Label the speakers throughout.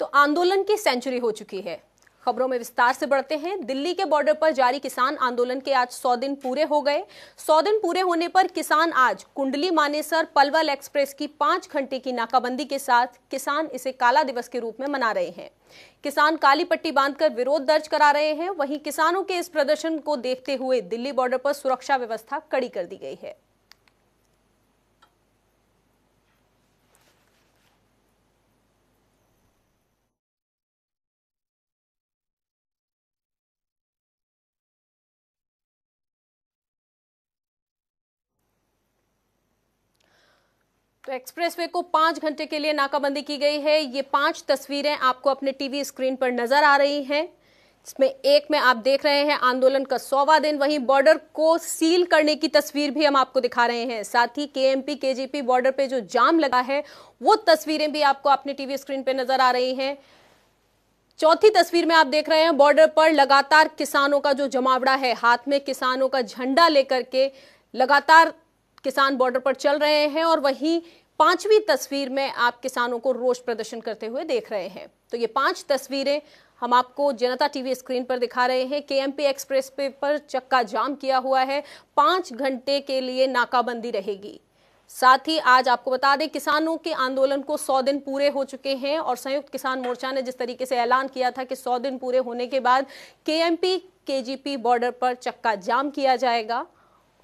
Speaker 1: तो आंदोलन की सेंचुरी हो चुकी है खबरों में विस्तार से बढ़ते हैं दिल्ली के बॉर्डर पर जारी किसान आंदोलन के आज 100 दिन पूरे हो गए 100 दिन पूरे होने पर किसान आज कुंडली मानेसर पलवल एक्सप्रेस की पांच घंटे की नाकाबंदी के साथ किसान इसे काला दिवस के रूप में मना रहे हैं किसान काली पट्टी बांधकर विरोध दर्ज करा रहे हैं वहीं किसानों के इस प्रदर्शन को देखते हुए दिल्ली बॉर्डर पर सुरक्षा व्यवस्था कड़ी कर दी गई है तो एक्सप्रेसवे को पांच घंटे के लिए नाकाबंदी की गई है ये पांच तस्वीरें आपको अपने टीवी स्क्रीन पर नजर आ रही हैं इसमें एक में आप देख रहे हैं आंदोलन का सौवा दिन वहीं बॉर्डर को सील करने की तस्वीर भी हम आपको दिखा रहे हैं साथ ही केएमपी केजीपी बॉर्डर पे जो जाम लगा है वो तस्वीरें भी आपको अपने टीवी स्क्रीन पर नजर आ रही हैं चौथी तस्वीर में आप देख रहे हैं बॉर्डर पर लगातार किसानों का जो जमावड़ा है हाथ में किसानों का झंडा लेकर के लगातार किसान बॉर्डर पर चल रहे हैं और वहीं पांचवी तस्वीर में आप किसानों को रोष प्रदर्शन करते हुए देख रहे हैं तो ये पांच तस्वीरें हम आपको जनता टीवी स्क्रीन पर दिखा रहे हैं केएमपी एक्सप्रेस पे पर चक्का जाम किया हुआ है पांच घंटे के लिए नाकाबंदी रहेगी साथ ही आज आपको बता दें किसानों के आंदोलन को 100 दिन पूरे हो चुके हैं और संयुक्त किसान मोर्चा ने जिस तरीके से ऐलान किया था कि 100 दिन पूरे होने के बाद केएमपी केजीपी बॉर्डर पर चक्का जाम किया जाएगा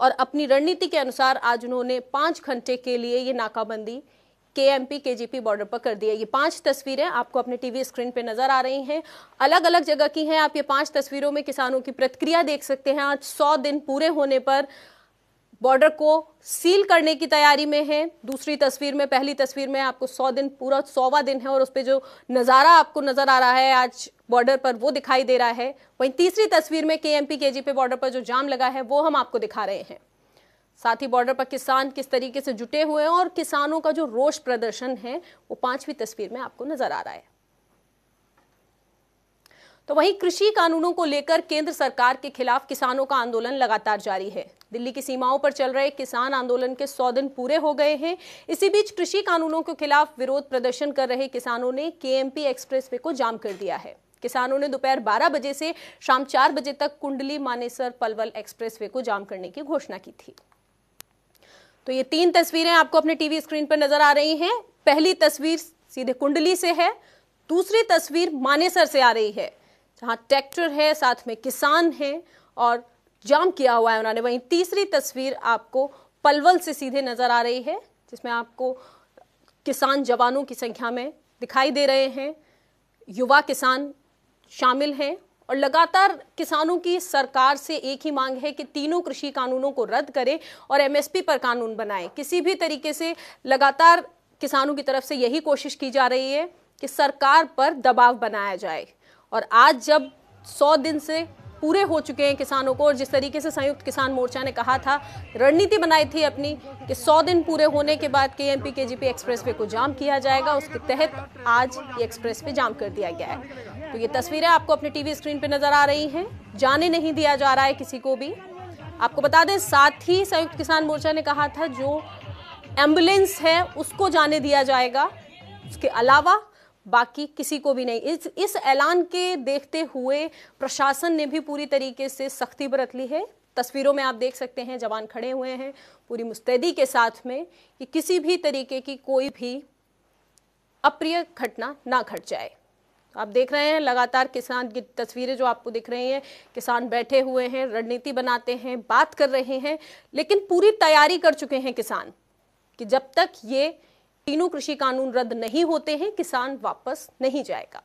Speaker 1: और अपनी रणनीति के अनुसार आज उन्होंने पांच घंटे के लिए ये नाकाबंदी के एम पी के जी पी बॉर्डर पर कर दी है ये पांच तस्वीरें आपको अपने टीवी स्क्रीन पे नजर आ रही हैं अलग अलग जगह की हैं आप ये पांच तस्वीरों में किसानों की प्रतिक्रिया देख सकते हैं आज सौ दिन पूरे होने पर बॉर्डर को सील करने की तैयारी में है दूसरी तस्वीर में पहली तस्वीर में आपको सौ दिन पूरा सौवा दिन है और उस पर जो नज़ारा आपको नज़र आ रहा है आज बॉर्डर पर वो दिखाई दे रहा है वहीं तीसरी तस्वीर में के एम पी बॉर्डर पर जो जाम लगा है वो हम आपको दिखा रहे हैं साथ ही बॉर्डर पर किसान किस तरीके से जुटे हुए हैं और किसानों का जो रोष प्रदर्शन है वो पांचवी तस्वीर में आपको नजर आ रहा है तो वहीं कृषि कानूनों को लेकर केंद्र सरकार के खिलाफ किसानों का आंदोलन लगातार जारी है दिल्ली की सीमाओं पर चल रहे किसान आंदोलन के सौ दिन पूरे हो गए हैं इसी बीच कृषि कानूनों के खिलाफ विरोध प्रदर्शन कर रहे किसानों ने केएमपी एक्सप्रेस वे को जाम कर दिया है किसानों ने दोपहर 12 बजे से शाम 4 बजे तक कुंडली मानेसर पलवल एक्सप्रेसवे को जाम करने की घोषणा की थी तो ये तीन तस्वीरें आपको अपने टीवी स्क्रीन पर नजर आ रही हैं पहली तस्वीर सीधे कुंडली से है दूसरी तस्वीर मानेसर से आ रही है जहां ट्रैक्टर है साथ में किसान है और जाम किया हुआ है उन्होंने वहीं तीसरी तस्वीर आपको पलवल से सीधे नजर आ रही है जिसमें आपको किसान जवानों की संख्या में दिखाई दे रहे हैं युवा किसान शामिल हैं और लगातार किसानों की सरकार से एक ही मांग है कि तीनों कृषि कानूनों को रद्द करें और एमएसपी पर कानून बनाएं किसी भी तरीके से लगातार किसानों की तरफ से यही कोशिश की जा रही है कि सरकार पर दबाव बनाया जाए और आज जब सौ दिन से पूरे हो चुके हैं किसानों को और जिस तरीके से संयुक्त किसान मोर्चा ने कहा था रणनीति बनाई थी अपनी कि 100 दिन पूरे होने के बाद के एम पी के जी पी एक्सप्रेस वे को जाम किया जाएगा उसके तहत आज ये एक्सप्रेस वे जाम कर दिया गया है तो ये तस्वीरें आपको अपने टीवी स्क्रीन पर नजर आ रही हैं जाने नहीं दिया जा रहा है किसी को भी आपको बता दें साथ ही संयुक्त किसान मोर्चा ने कहा था जो एम्बुलेंस है उसको जाने दिया जाएगा उसके अलावा बाकी किसी को भी नहीं इस इस ऐलान के देखते हुए प्रशासन ने भी पूरी तरीके से सख्ती बरत ली है तस्वीरों में आप देख सकते हैं जवान खड़े हुए हैं पूरी मुस्तैदी के साथ में कि किसी भी तरीके की कोई भी अप्रिय घटना ना घट जाए आप देख रहे हैं लगातार किसान की तस्वीरें जो आपको दिख रही हैं किसान बैठे हुए हैं रणनीति बनाते हैं बात कर रहे हैं लेकिन पूरी तैयारी कर चुके हैं किसान कि जब तक ये तीनों कृषि कानून रद्द नहीं होते हैं किसान वापस नहीं जाएगा